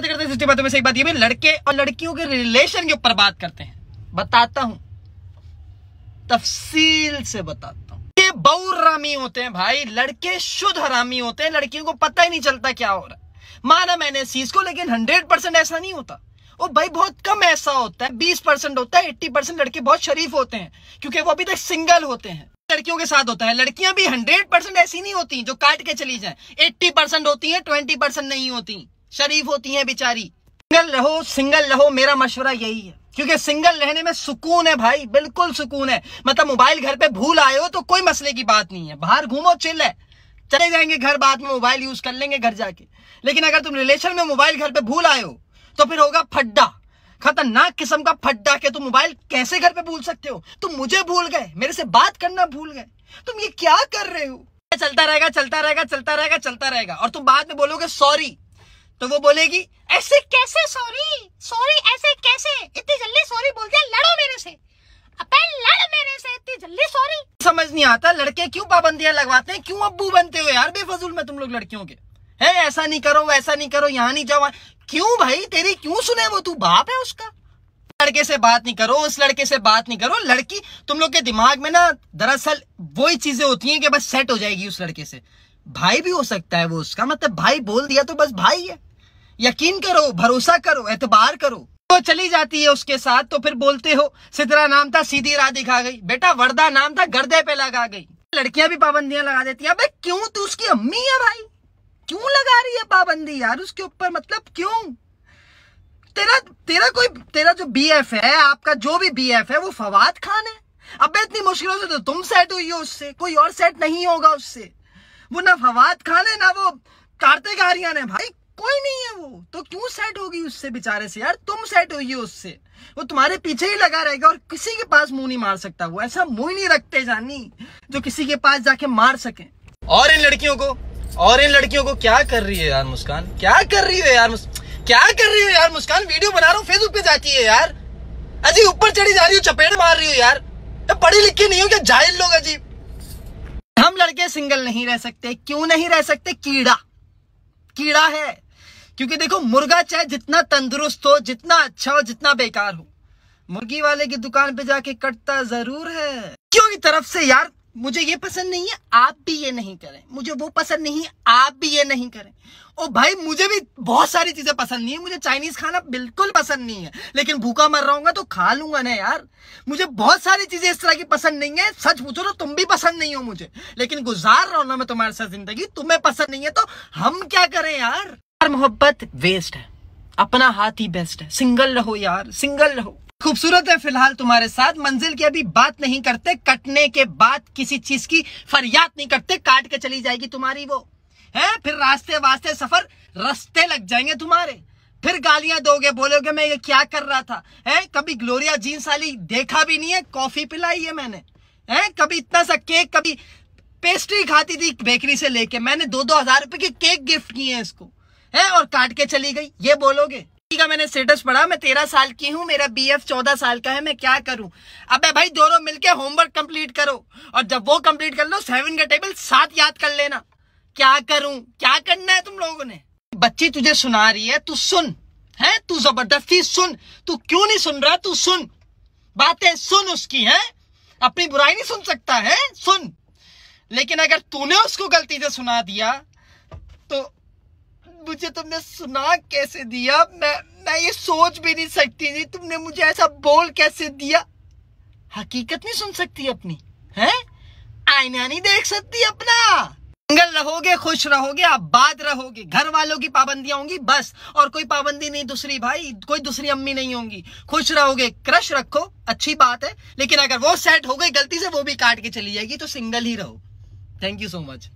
बातें करते हैं सिस्टी बातों में सही बात ये भी लड़के और लड़कियों के रिलेशन के ऊपर बात करते हैं बताता हूं तफसील से बताता हूं ये बहुरामी होते हैं भाई लड़के शुद्ध हरामी होते हैं लड़कियों को पता ही नहीं चलता क्या हो रहा है माना मैंने चीज को लेकिन हंड्रेड परसेंट ऐसा नहीं होता और भाई बहुत कम ऐसा होता है बीस परसेंट होता है एट्टी परसेंट लड़के बहुत शरीफ होते हैं क्योंकि वो अभी तक सिंगल होते हैं लड़कियों के साथ होता है लड़कियां भी हंड्रेड परसेंट ऐसी नहीं होती जो काट के चली जाए एट्टी परसेंट होती है ट्वेंटी परसेंट नहीं होती शरीफ होती हैं बेचारी सिंगल रहो सिंगल रहो मेरा मशवरा यही है क्योंकि सिंगल रहने में सुकून है भाई बिल्कुल सुकून है मतलब मोबाइल घर पे भूल आए हो तो कोई मसले की बात नहीं है बाहर घूमो चिल है चले जाएंगे घर बाद में मोबाइल यूज कर लेंगे घर जाके लेकिन अगर तुम रिलेशन में मोबाइल घर पे भूल आए हो तो फिर होगा फड्डा खतरनाक किस्म का फड्डा के तुम मोबाइल कैसे घर पे भूल सकते हो तुम मुझे भूल गए मेरे से बात करना भूल गए तुम ये क्या कर रहे हो चलता रहेगा चलता रहेगा चलता रहेगा चलता रहेगा और तुम बाद में बोलोगे सॉरी तो वो बोलेगी ऐसे कैसे सॉरी सॉरी ऐसे कैसे इतनी जल्दी सॉरी बोल दिया लड़ो मेरे से लड़ मेरे से इतनी जल्दी सॉरी समझ नहीं आता लड़के क्यों पाबंदियां लगवाते हैं क्यों अब्बू बनते हो यार बेफजूल में तुम लोग लड़कियों के है ऐसा नहीं करो वैसा नहीं करो यहाँ नहीं जाओ क्यों भाई तेरी क्यों सुने वो तू बाप है उसका लड़के से बात नहीं करो उस लड़के से बात नहीं करो लड़की तुम लोग के दिमाग में ना दरअसल वही चीजें होती हैं कि बस सेट हो जाएगी उस लड़के से भाई भी हो सकता है वो उसका मतलब भाई बोल दिया तो बस भाई है यकीन करो भरोसा करो एतबार करो तो चली जाती है उसके साथ तो फिर बोलते हो सितरा नाम था सीधी राह दिखा गई बेटा वर्दा नाम था गर्दे पे लगा गई लड़कियां भी पाबंदियां लगा देती है अबे क्यों तू उसकी अम्मी है भाई क्यों लगा रही है पाबंदी यार उसके ऊपर मतलब क्यों तेरा तेरा कोई तेरा जो बी एफ है आपका जो भी बी एफ है वो फवाद खान है अब इतनी मुश्किलों से तो तुम सेट हुई हो उससे कोई और सेट नहीं होगा उससे वो ना फवाद खान है ना वो कार्तिक आर्यन है भाई कोई नहीं है वो तो क्यों सेट होगी उससे बेचारे से यार तुम सेट होगी उससे वो तुम्हारे पीछे ही लगा रहेगा और किसी के पास मुंह नहीं मार सकता वो ऐसा मुंह नहीं रखते जानी जो किसी के पास जाके मार सके और इन लड़कियों को और इन लड़कियों को क्या कर रही है यार मुस्कान क्या कर रही है यार क्या कर रही है यार मुस्कान वीडियो बना रहा हूँ फेसबुक पे जाती है यार अजी ऊपर चढ़ी जा रही हूँ चपेट मार रही हूँ यार पढ़ी लिखी नहीं हूँ क्या जाहिल लोग अजीब हम लड़के सिंगल नहीं रह सकते क्यों नहीं रह सकते कीड़ा कीड़ा है क्योंकि देखो मुर्गा चाहे जितना तंदुरुस्त हो जितना अच्छा हो जितना बेकार हो मुर्गी वाले की दुकान पे जाके कटता जरूर है क्यों की तरफ से यार मुझे ये पसंद नहीं है आप भी ये नहीं करें मुझे वो पसंद नहीं है आप भी ये नहीं करें ओ भाई मुझे भी बहुत सारी चीजें पसंद नहीं है मुझे चाइनीज खाना बिल्कुल पसंद नहीं है लेकिन भूखा मर रहा तो खा लूंगा ना यार मुझे बहुत सारी चीजें इस तरह की पसंद नहीं है सच पूछो तो तुम भी पसंद नहीं हो मुझे लेकिन गुजार रहा हूं ना मैं तुम्हारे साथ जिंदगी तुम्हें पसंद नहीं है तो हम क्या करें यार यार मोहब्बत वेस्ट है अपना हाथ ही बेस्ट है सिंगल रहो यार सिंगल रहो खूबसूरत है फिलहाल तुम्हारे साथ मंजिल की अभी बात नहीं करते कटने के बाद किसी चीज की फरियाद नहीं करते काट के चली जाएगी तुम्हारी वो है फिर रास्ते वास्ते सफर रस्ते लग जाएंगे तुम्हारे फिर गालियां दोगे बोलोगे मैं ये क्या कर रहा था है कभी ग्लोरिया जींस वाली देखा भी नहीं है कॉफी पिलाई है मैंने है कभी इतना सा केक कभी पेस्ट्री खाती थी बेकरी से लेके मैंने दो दो हजार रुपए के केक गिफ्ट किए हैं इसको है और काट के चली गई ये बोलोगे का मैंने स्टेटस पढ़ा मैं तेरह साल की हूँ मेरा बी एफ चौदह साल का है मैं क्या करूँ अब भाई दोनों मिलके होमवर्क कंप्लीट करो और जब वो कंप्लीट कर लो सेवन का टेबल सात याद कर लेना क्या करूं क्या करना है तुम लोगों ने बच्ची तुझे सुना रही है तू सुन है तू जबरदस्ती सुन तू क्यों नहीं सुन रहा तू सुन बातें सुन उसकी है अपनी बुराई नहीं सुन सकता है सुन लेकिन अगर तूने उसको गलती से सुना दिया तो मुझे तुमने सुना कैसे दिया मैं मैं ये सोच भी नहीं सकती थी तुमने मुझे ऐसा बोल कैसे दिया हकीकत नहीं सुन सकती अपनी है आईना नहीं देख सकती अपना सिंगल रहोगे खुश रहोगे बाद रहोगे घर वालों की पाबंदियां होंगी बस और कोई पाबंदी नहीं दूसरी भाई कोई दूसरी अम्मी नहीं होंगी खुश रहोगे क्रश रखो अच्छी बात है लेकिन अगर वो सेट हो गई गलती से वो भी काट के चली जाएगी तो सिंगल ही रहो थैंक यू सो मच